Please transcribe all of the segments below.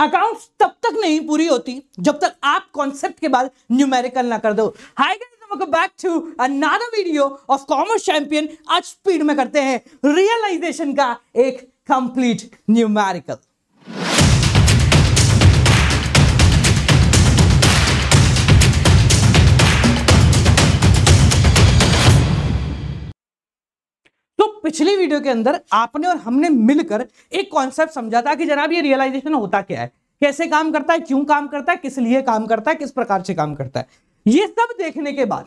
Account तब तक नहीं पूरी होती जब तक आप कॉन्सेप्ट के बाद न्यूमेरिकल ना कर दो hi welcome back to another video of commerce champion आज स्पीड में करते हैं रियलाइजेशन का एक कंप्लीट न्यूमेरिकल पिछली वीडियो के अंदर आपने और हमने मिलकर एक कॉन्सेप्ट समझा था कि जनाब ये रियलाइजेशन होता क्या है कैसे काम करता है क्यों काम करता है किस लिए काम करता है किस प्रकार से काम करता है ये सब देखने के बाद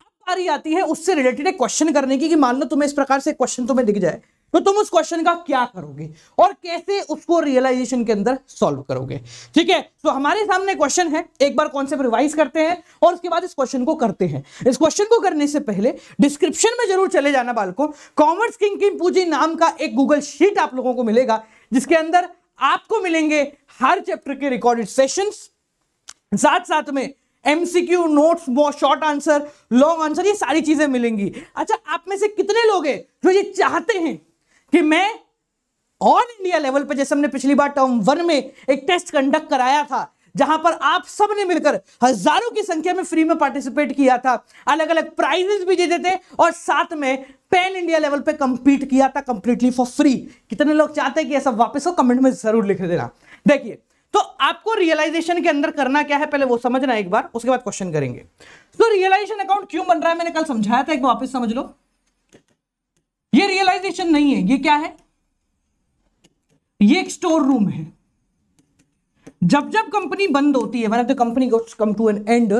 अब बारी आती है उससे रिलेटेड एक क्वेश्चन करने की कि मान लो तुम्हें इस प्रकार से क्वेश्चन तुम्हें दिख जाए तो तुम उस क्वेश्चन का क्या करोगे और कैसे उसको रियलाइजेशन के अंदर सॉल्व करोगे ठीक है तो हमारे सामने क्वेश्चन है एक बार कॉन्सेप्ट रिवाइज करते हैं और उसके बाद इस क्वेश्चन को करते हैं इस क्वेश्चन को करने से पहले डिस्क्रिप्शन में जरूर चले जाना बालको कॉमर्स किंग किम पूजी नाम का एक गूगल शीट आप लोगों को मिलेगा जिसके अंदर आपको मिलेंगे हर चैप्टर के रिकॉर्डेड सेशन साथ साथ में MCQ notes short answer long answer ये सारी चीजें मिलेंगी अच्छा आप में से कितने लोग हैं जो ये चाहते हैं कि मैं ऑल इंडिया लेवल पर जैसे हमने पिछली बार टर्म वन में एक टेस्ट कंडक्ट कराया था जहां पर आप सब ने मिलकर हजारों की संख्या में फ्री में पार्टिसिपेट किया था अलग अलग प्राइजेस भी देते थे और साथ में पैन इंडिया लेवल पे कंपीट किया था कंप्लीटली फॉर फ्री कितने लोग चाहते हैं कि ऐसा वापस हो कमेंट में जरूर लिख देना देखिए तो आपको रियलाइजेशन के अंदर करना क्या है पहले वो समझना एक बार उसके बाद क्वेश्चन करेंगे तो रियलाइजेशन अकाउंट क्यों बन रहा है मैंने कल समझाया था एक वापस समझ लो ये रियलाइजेशन नहीं है ये क्या है ये एक स्टोर रूम है जब जब कंपनी बंद होती है one of the company come to an end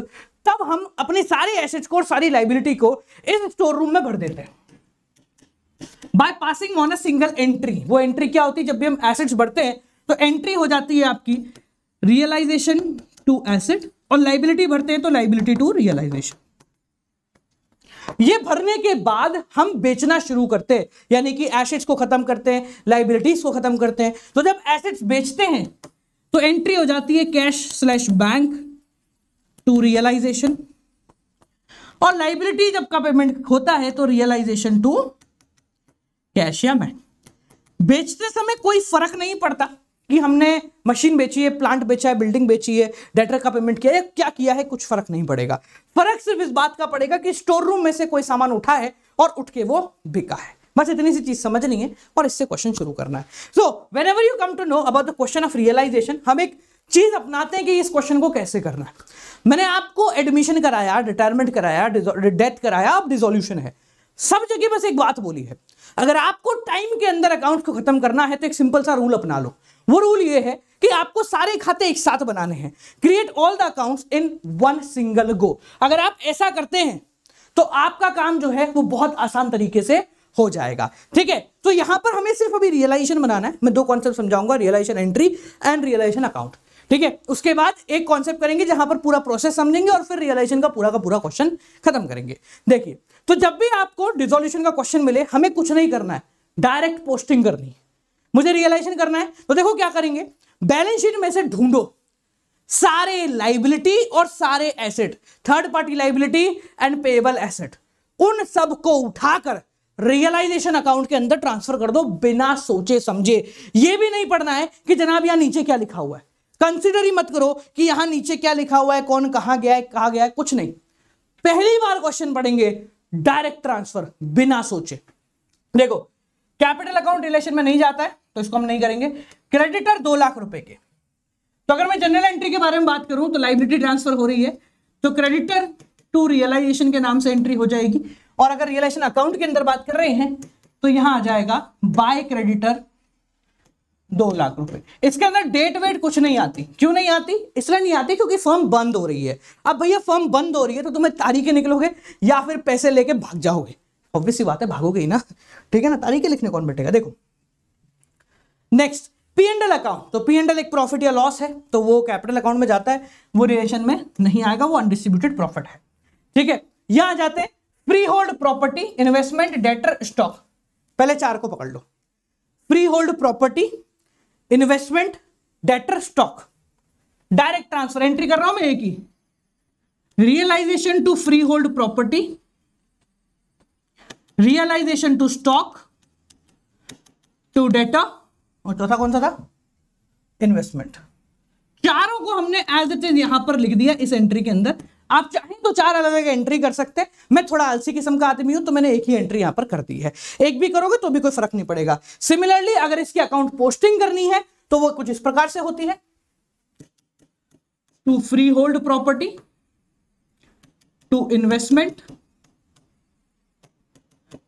तब हम अपने सारे एसेट्स को और सारी लाइबिलिटी को इस स्टोर रूम में भर देते हैं by passing on a single entry वो एंट्री क्या होती है जब भी हम एसेट्स बढ़ते हैं तो एंट्री हो जाती है आपकी रियलाइजेशन टू एसेट और लाइबिलिटी भरते हैं तो लाइबिलिटी टू रियलाइजेशन ये भरने के बाद हम बेचना शुरू करते हैं यानी कि एसेट्स को खत्म करते हैं लाइबिलिटीज को खत्म करते हैं तो जब एसेट्स बेचते हैं तो एंट्री हो जाती है cash slash bank to realisation और लाइबिलिटी जब का पेमेंट होता है तो रियलाइजेशन टू कैश या बैंक बेचते समय कोई फर्क नहीं पड़ता कि हमने मशीन बेची है प्लांट बेचा है बिल्डिंग बेची है डेटर का पेमेंट किया है क्या किया है कुछ फर्क नहीं पड़ेगा फर्क सिर्फ इस बात का पड़ेगा कि स्टोर रूम में से कोई सामान उठा है और उठ के वो बिका है बस इतनी सी चीज समझनी है और इससे क्वेश्चन शुरू करना है so whenever you come to know about the question of realisation हम एक चीज अपनाते हैं कि इस क्वेश्चन को कैसे करना है मैंने आपको एडमिशन कराया रिटायरमेंट कराया डेथ कराया अब डिजोल्यूशन है सब जगह बस एक बात बोली है अगर आपको टाइम के अंदर अकाउंट को खत्म करना है तो एक सिंपल सा रूल अपना लो वो रूल ये है कि आपको सारे खाते एक साथ बनाने हैं create all the accounts in one single go अगर आप ऐसा करते हैं तो आपका काम जो है वो बहुत आसान तरीके से हो जाएगा ठीक है तो यहां पर हमें सिर्फ अभी रियलाइजेशन बनाना है मैं दो कॉन्सेप्ट समझाऊंगा realisation entry and realisation account ठीक है उसके बाद एक कॉन्सेप्ट करेंगे जहां पर पूरा प्रोसेस समझेंगे और फिर रियलाइजेशन का पूरा का पूरा क्वेश्चन खत्म करेंगे देखिए तो जब भी आपको डिजोल्यूशन का क्वेश्चन मिले हमें कुछ नहीं करना है डायरेक्ट पोस्टिंग करनी मुझे रियलाइजेशन करना है तो देखो क्या करेंगे बैलेंस शीट में से ढूंढो सारे लाइबिलिटी और सारे asset third party liability and payable asset उन सब को उठाकर रियलाइजेशन अकाउंट के अंदर ट्रांसफर कर दो बिना सोचे समझे यह भी नहीं पढ़ना है कि जनाब यहां नीचे क्या लिखा हुआ है कंसिडर ही मत करो कि यहां नीचे क्या लिखा हुआ है कौन कहा गया है कहा गया है कुछ नहीं पहली बार क्वेश्चन पढ़ेंगे डायरेक्ट ट्रांसफर बिना सोचे देखो कैपिटल अकाउंट रिलेशन में नहीं जाता है तो इसको हम नहीं करेंगे क्रेडिटर दो लाख रुपए के तो अगर मैं जनरल एंट्री के बारे में बात करूं तो लाइब्रिटी ट्रांसफर हो रही है तो क्रेडिटर टू रियलाइजेशन के नाम से एंट्री हो जाएगी और अगर रियलाइजेशन अकाउंट के अंदर बात कर रहे हैं तो यहां आ जाएगा बाय क्रेडिटर दो लाख रुपए इसके अंदर डेट वेट कुछ नहीं आती क्यों नहीं आती इसलिए नहीं आती क्योंकि फर्म बंद हो रही है अब भैया फर्म बंद हो रही है तो तुम्हें तारीखें निकलोगे या फिर पैसे लेके भाग जाओगे ऑब्वियस बात है भागोगे ही ना ठीक है ना तारीखें लिखने कौन बैठेगा देखो next P and L account तो पी एंड एल एक प्रॉफिट या लॉस है तो वो कैपिटल अकाउंट में जाता है वो रिलेशन में नहीं आएगा वो अनडिस्ट्रीब्यूटेड प्रॉफिट है ठीक है यहां जाते हैं freehold property investment debtor stock पहले चार को पकड़ लो freehold property investment debtor stock direct transfer entry कर रहा हूं मैं एक ही realisation to freehold property realisation to stock to debtor और चौथा कौन सा था इन्वेस्टमेंट चारों को हमने एज इट इज यहां पर लिख दिया इस एंट्री के अंदर आप चाहें तो चार अलग अलग एंट्री कर सकते हैं मैं थोड़ा आलसी किस्म का आदमी हूं तो मैंने एक ही एंट्री यहां पर कर दी है एक भी करोगे तो भी कोई फर्क नहीं पड़ेगा सिमिलरली अगर इसकी अकाउंट पोस्टिंग करनी है तो वो कुछ इस प्रकार से होती है to freehold property to investment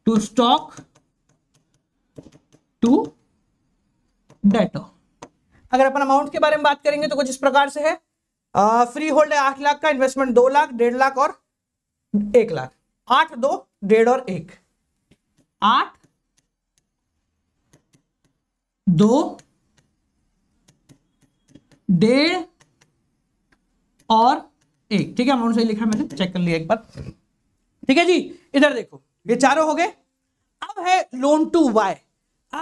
to stock to debtor अगर अपन अमाउंट के बारे में बात करेंगे तो कुछ इस प्रकार से है फ्री होल्ड है आठ लाख का इन्वेस्टमेंट दो लाख डेढ़ लाख और एक लाख आठ दो डेढ़ और एक आठ दो डेढ़ और एक ठीक है अमाउंट सही लिखा मैंने चेक कर लिया एक बार ठीक है जी इधर देखो ये चारों हो गए अब है लोन टू वाई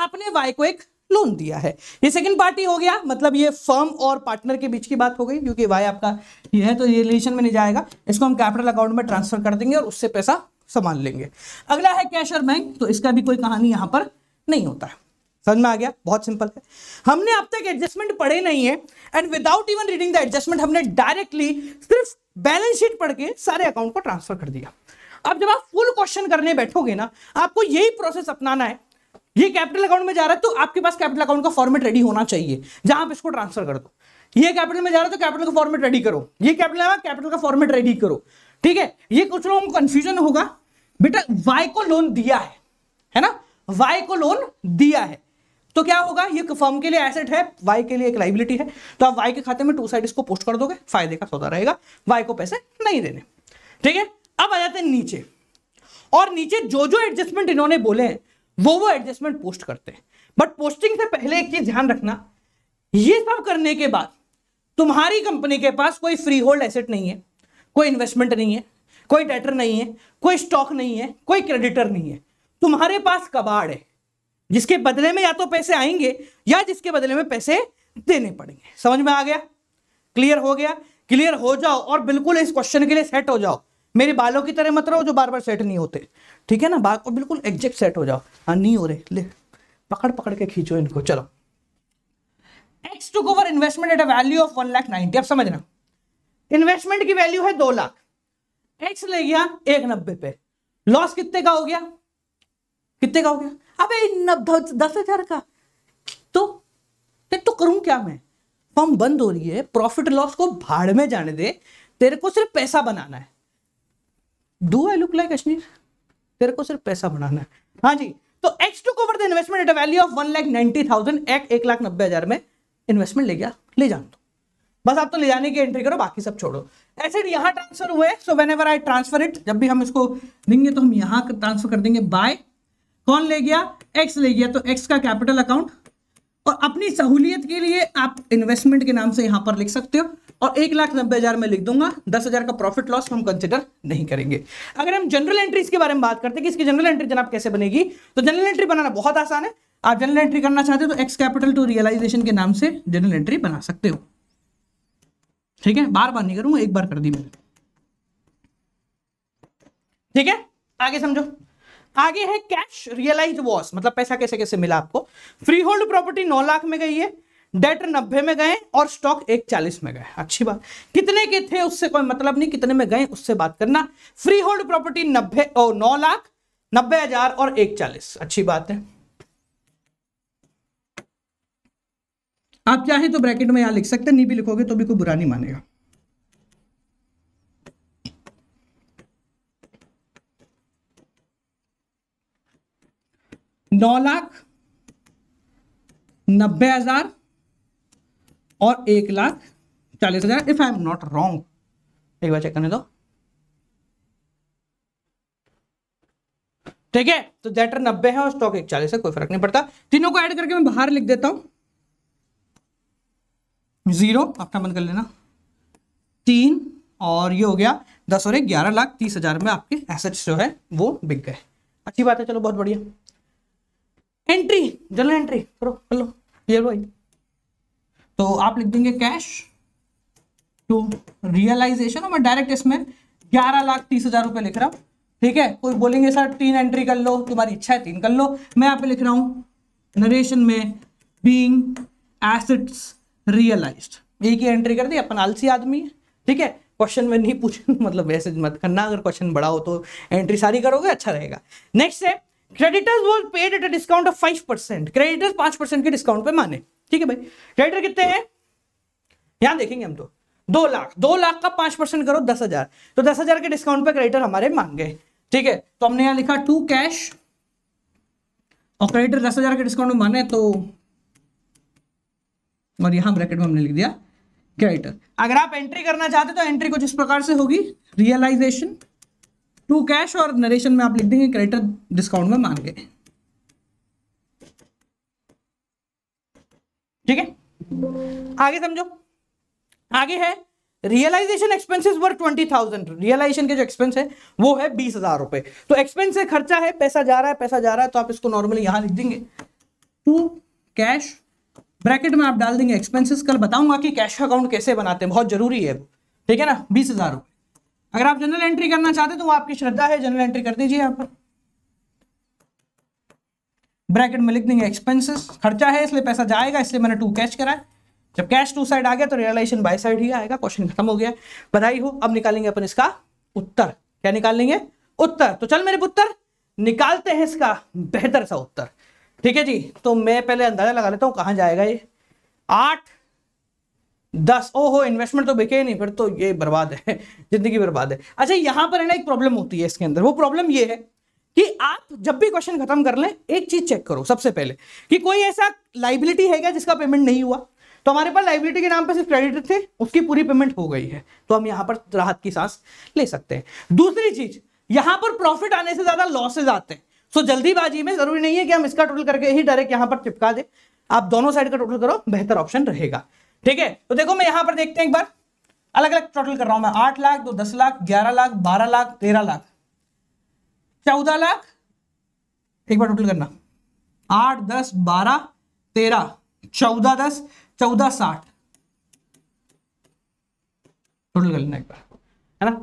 आपने वाई को एक लोन दिया है ये सेकंड पार्टी हो गया मतलब ये फर्म और पार्टनर के बीच की बात हो गई क्योंकि वाई आपका ये है तो ये रिलेशन में नहीं जाएगा इसको हम कैपिटल अकाउंट में ट्रांसफर कर देंगे और उससे पैसा संभाल लेंगे अगला है कैश और बैंक तो इसका भी कोई कहानी यहाँ पर नहीं होता है समझ में आ गया बहुत सिंपल है हमने अब तक एडजस्टमेंट पढ़े नहीं है and without even reading the adjustment हमने डायरेक्टली सिर्फ बैलेंस शीट पढ़ के सारे अकाउंट को ट्रांसफर कर दिया अब जब आप फुल क्वेश्चन करने बैठोगे ना आपको यही प्रोसेस अपनाना है ये कैपिटल अकाउंट में जा रहा है तो आपके पास कैपिटल अकाउंट का फॉर्मेट रेडी होना चाहिए जहां आप इसको ट्रांसफर कर दो ये कैपिटल में जा रहा है तो कैपिटल का फॉर्मेट रेडी करो ये कैपिटल कैपिटल का फॉर्मेट रेडी करो ठीक है ये कुछ लोगों को कंफ्यूजन होगा बेटा वाई को लोन दिया है है ना वाई को लोन दिया है तो क्या होगा ये फॉर्म के लिए एसेट है वाई के लिए एक लाइबिलिटी है तो आप वाई के खाते में टू साइड इसको पोस्ट कर दोगे फायदे का सौदा रहेगा वाई को पैसे नहीं देने ठीक है अब आ जाते हैं नीचे और नीचे जो जो एडजस्टमेंट इन्होंने बोले हैं वो वो एडजस्टमेंट पोस्ट करते हैं बट पोस्टिंग से पहले एक चीज ध्यान रखना ये सब करने के बाद तुम्हारी कंपनी के पास कोई फ्री होल्ड एसेट नहीं है कोई इन्वेस्टमेंट नहीं है कोई डेटर नहीं है कोई स्टॉक नहीं है कोई क्रेडिटर नहीं है तुम्हारे पास कबाड़ है जिसके बदले में या तो पैसे आएंगे या जिसके बदले में पैसे देने पड़ेंगे समझ में आ गया क्लियर हो गया क्लियर हो जाओ और बिल्कुल इस क्वेश्चन के लिए सेट हो जाओ मेरे बालों की तरह मत रहो जो बार बार सेट नहीं होते ठीक है ना बाल को बिल्कुल एग्जैक्ट सेट हो जाओ हाँ नहीं हो रहे ले पकड़ पकड़ के खींचो इनको चलो X to cover investment at a value of one lakh ninety अब समझना इन्वेस्टमेंट की वैल्यू है दो लाख एक्स ले गया एक नब्बे पे लॉस कितने का हो गया कितने का हो गया अबे दस हजार का तो तो करूं क्या मैं फॉर्म बंद हो रही है प्रॉफिट लॉस को भाड़ में जाने दे तेरे को सिर्फ पैसा बनाना है do I look like Ashneer तेरे को सिर्फ पैसा बनाना है हाँ जी तो X to cover the investment at value of one lakh ninety thousand एक, एक लाख नब्बे हजार में इन्वेस्टमेंट ले गया ले जान दो तो। बस आप तो ले जाने की एंट्री करो बाकी सब छोड़ो ऐसे यहाँ ट्रांसफर हुए so whenever I transfer it जब भी हम इसको देंगे तो हम यहाँ ट्रांसफर कर देंगे बाय कौन ले गया एक्स ले गया तो एक्स का कैपिटल अकाउंट और अपनी सहूलियत के लिए आप इन्वेस्टमेंट के नाम से यहां पर लिख सकते हो और एक लाख नब्बे हज़ार में लिख दूंगा दस हज़ार का प्रॉफिट लॉस हम कंसिडर नहीं करेंगे अगर हम जनरल एंट्रीज के बारे में बात करते हैं कि इसकी जनरल एंट्री जनाब कैसे बनेगी तो जनरल एंट्री बनाना बहुत आसान है आप जनरल एंट्री करना चाहते हो तो एक्स कैपिटल टू रियलाइजेशन के नाम से जनरल एंट्री बना सकते हो ठीक है बार बार नहीं करूंगा एक बार कर दी मैंने ठीक है आगे समझो आगे है कैश रियलाइज वॉस मतलब पैसा कैसे कैसे मिला आपको फ्री होल्ड प्रॉपर्टी नौ लाख में गई है डेटर नब्बे में गए और स्टॉक एक चालीस में गए अच्छी बात कितने के थे उससे कोई मतलब नहीं कितने में गए उससे बात करना फ्री होल्ड प्रॉपर्टी नब्बे और नौ लाख नब्बे हजार और एक चालीस अच्छी बात है आप चाहे तो ब्रैकेट में यहां लिख सकते नहीं भी लिखोगे तो भी कोई बुरा नहीं मानेगा नौ लाख नब्बे हजार और एक लाख चालीस हजार if I am not wrong एक बार चेक करने दो ठीक है तो डेटर नब्बे है और स्टॉक एक चालीस है कोई फर्क नहीं पड़ता तीनों को ऐड करके मैं बाहर लिख देता हूं जीरो अपना बंद कर लेना तीन और ये हो गया दस और एक ग्यारह लाख तीस हजार में आपके एसेट्स जो है वो बिक गए अच्छी बात है चलो बहुत बढ़िया एंट्री जनरल एंट्री करो कर लो ये भाई तो आप लिख देंगे कैश टू रियलाइजेशन और मैं डायरेक्ट इसमें ग्यारह लाख तीस हजार रुपए लिख रहा हूं ठीक है कोई बोलेंगे सर तीन एंट्री कर लो तुम्हारी इच्छा है तीन कर लो मैं यहां पे लिख रहा हूं नरेशन में बींग एसेट्स रियलाइज एक ही एंट्री कर दी अपन आलसी आदमी है ठीक है क्वेश्चन में नहीं पूछ मतलब वैसे मत करना अगर क्वेश्चन बड़ा हो तो एंट्री सारी करोगे अच्छा रहेगा नेक्स्ट है क्रेडिटर्स वो paid at a discount of five percent creditors पांच परसेंट के डिस्काउंट पे माने ठीक है भाई क्रेडिटर कितने हैं यहां देखेंगे हम तो दो लाख दो लाख का पांच परसेंट करो दस हजार तो दस हजार के डिस्काउंट पे क्रेडिटर हमारे मांगे ठीक है तो हमने यहां लिखा टू कैश और क्रेडिटर दस हजार के डिस्काउंट में माने तो और यहां ब्रैकेट में हमने लिख दिया क्रेडिटर अगर आप एंट्री करना चाहते तो एंट्री कुछ इस प्रकार से होगी रियलाइजेशन टू कैश और नरेशन में आप लिख देंगे क्रेडिटर डिस्काउंट में मांगे ठीक है आगे समझो आगे है realisation expenses were twenty thousand realisation के जो एक्सपेंस है वो है बीस हजार रुपए तो एक्सपेंस है खर्चा है पैसा जा रहा है पैसा जा रहा है तो आप इसको नॉर्मली यहां लिख देंगे टू कैश ब्रैकेट में आप डाल देंगे एक्सपेंसेस कल बताऊंगा कि कैश अकाउंट कैसे बनाते हैं बहुत जरूरी है ठीक है ना बीस हजार रुपए अगर आप जनरल एंट्री करना चाहते तो वो आपकी श्रद्धा है जनरल एंट्री कर दीजिए यहाँ पर ब्रैकेट में लिख देंगे एक्सपेंसेस खर्चा है इसलिए पैसा जाएगा इसलिए मैंने टू कैश करा है जब कैश टू साइड आ गया तो रियलाइजेशन बाई साइड ही आएगा क्वेश्चन खत्म हो गया बधाई हो अब निकालेंगे अपन इसका उत्तर क्या निकाल लेंगे उत्तर तो चल मेरे पुत्र निकालते हैं इसका बेहतर सा उत्तर ठीक है जी तो मैं पहले अंदाजा लगा लेता हूँ कहां जाएगा ये आठ दस ओ हो इन्वेस्टमेंट तो बिके नहीं फिर तो ये बर्बाद है जिंदगी बर्बाद है अच्छा यहां पर है ना एक प्रॉब्लम होती है इसके अंदर वो प्रॉब्लम ये है कि आप जब भी क्वेश्चन खत्म कर लें एक चीज चेक करो सबसे पहले कि कोई ऐसा लाइबिलिटी है क्या जिसका पेमेंट नहीं हुआ तो हमारे पास लाइबिलिटी के नाम पर सिर्फ क्रेडिट थे उसकी पूरी पेमेंट हो गई है तो हम यहां पर राहत की सांस ले सकते हैं दूसरी चीज यहां पर प्रॉफिट आने से ज्यादा लॉसेज आते हैं सो जल्दीबाजी में जरूरी नहीं है कि हम इसका टोटल करके ही डायरेक्ट यहां पर चिपका दे आप दोनों साइड का टोटल करो बेहतर ऑप्शन रहेगा ठीक है तो देखो मैं यहां पर देखते हैं एक बार अलग अलग टोटल कर रहा हूं मैं आठ लाख दो दस लाख ग्यारह लाख बारह लाख तेरह लाख चौदह लाख एक बार टोटल करना आठ दस बारह तेरह चौदह दस चौदह साठ टोटल कर लेना एक बार है ना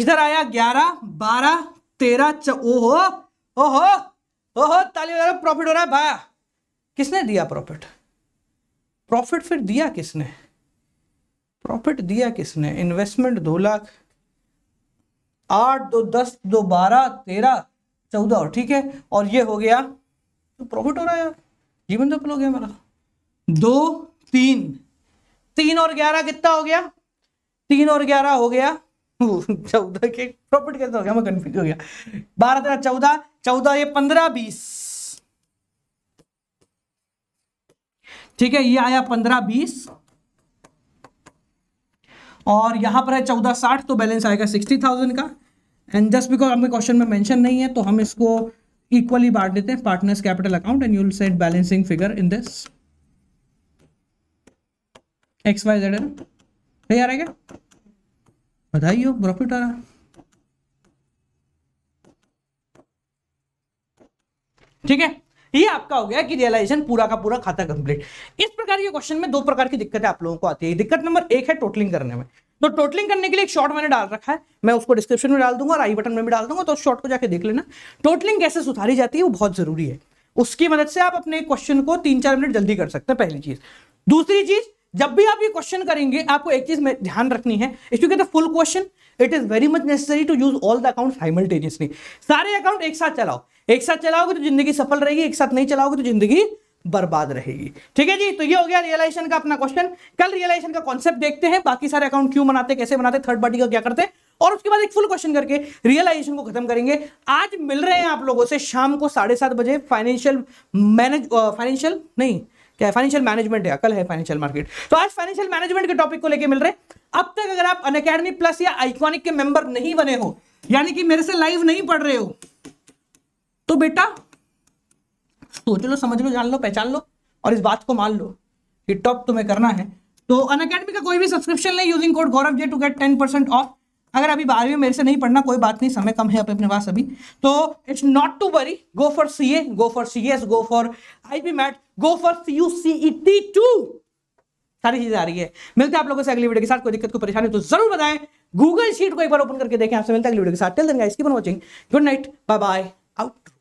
इधर आया ग्यारह बारह तेरह ओहो ओहो ओहो ताली वगैरह प्रॉफिट हो रहा है भाया किसने दिया प्रॉफिट प्रॉफिट फिर दिया किसने प्रॉफिट दिया किसने इन्वेस्टमेंट दो लाख आठ दो दस दो बारह तेरह चौदह ठीक है और ये हो गया तो प्रॉफिट हो रहा है जीवन सफल हो गया मेरा दो तीन तीन और ग्यारह कितना हो गया तीन और ग्यारह हो गया चौदह के प्रॉफिट कैसे हो गया मैं कंफ्यूज हो गया बारह तेरह चौदह चौदह ये पंद्रह बीस ठीक है ये आया पंद्रह बीस और यहाँ पर है चौदह साठ तो बैलेंस आएगा सिक्सटी थाउजेंड का एंड जस्ट बिकॉज हमें क्वेश्चन में मेंशन नहीं है तो हम इसको इक्वली बांट देते हैं partners capital account and you'll set balancing figure in this X Y Z है आ रहा है क्या बधाई हो प्रॉफिट आ रहा है ठीक है ये आपका हो गया कि रियलाइजेशन पूरा का पूरा खाता कंप्लीट इस प्रकार के क्वेश्चन में दो प्रकार की दिक्कतें आप लोगों को आती है दिक्कत नंबर एक है टोटलिंग करने में तो टोटलिंग करने के लिए एक शॉर्ट मैंने डाल रखा है मैं उसको डिस्क्रिप्शन में डाल दूंगा और आई बटन में भी डाल दूंगा तो उस शॉर्ट को जाकर देख लेना टोटलिंग कैसे सुधारी जाती है वो बहुत जरूरी है उसकी मदद से आप अपने क्वेश्चन को तीन चार मिनट जल्दी कर सकते हैं पहली चीज दूसरी चीज जब भी आप ये क्वेश्चन करेंगे आपको एक चीज में ध्यान रखनी है if you get full question it is very much necessary to use all the account simultaneously सारे अकाउंट एक साथ चलाओ एक साथ चलाओगे तो जिंदगी सफल रहेगी एक साथ नहीं चलाओगे तो जिंदगी बर्बाद रहेगी ठीक है जी तो ये हो गया रियलाइजेशन का अपना क्वेश्चन कल रियलाइजेशन का कॉन्सेप्ट देखते हैं बाकी सारे अकाउंट क्यों बनाते कैसे बनाते थर्ड पार्टी का क्या करते और उसके बाद एक फुल क्वेश्चन करके रियलाइजेशन को खत्म करेंगे आज मिल रहे हैं आप लोगों से शाम को साढ़े सात बजे फाइनेंशियल मैनेज फाइनेंशियल नहीं क्या है फाइनेंशियल मैनेजमेंट है कल है फाइनेंशियल मार्केट तो आज फाइनेंशियल मैनेजमेंट के टॉपिक को लेकर मिल रहे अब तक अगर आप अन प्लस या आइकॉनिक के मेंबर नहीं बने हो यानी कि मेरे से लाइव नहीं पढ़ रहे हो तो बेटा सोच लो समझ लो जान लो पहचान लो और इस बात को मान लो कि टॉप तुम्हें करना है तो अन अकेडमी का कोई भी सब्सक्रिप्शन लें using code Gaurav J to get ten percent off अगर अभी बारहवीं मेरे से नहीं पढ़ना कोई बात नहीं समय कम है अपने पास अभी तो it's not to worry go for C A go for C S go for I P MAT go for C U E T too टू सारी चीजें आ रही है मिलते हैं आप लोगों से अगली वीडियो के साथ कोई दिक्कत को परेशानी तो जरूर बताएं गूगल शीट को एक बार ओपन करके देखें आपसे मिलते हैं अगली वीडियो के साथ टेल देंगे इसकी keep watching good night bye bye out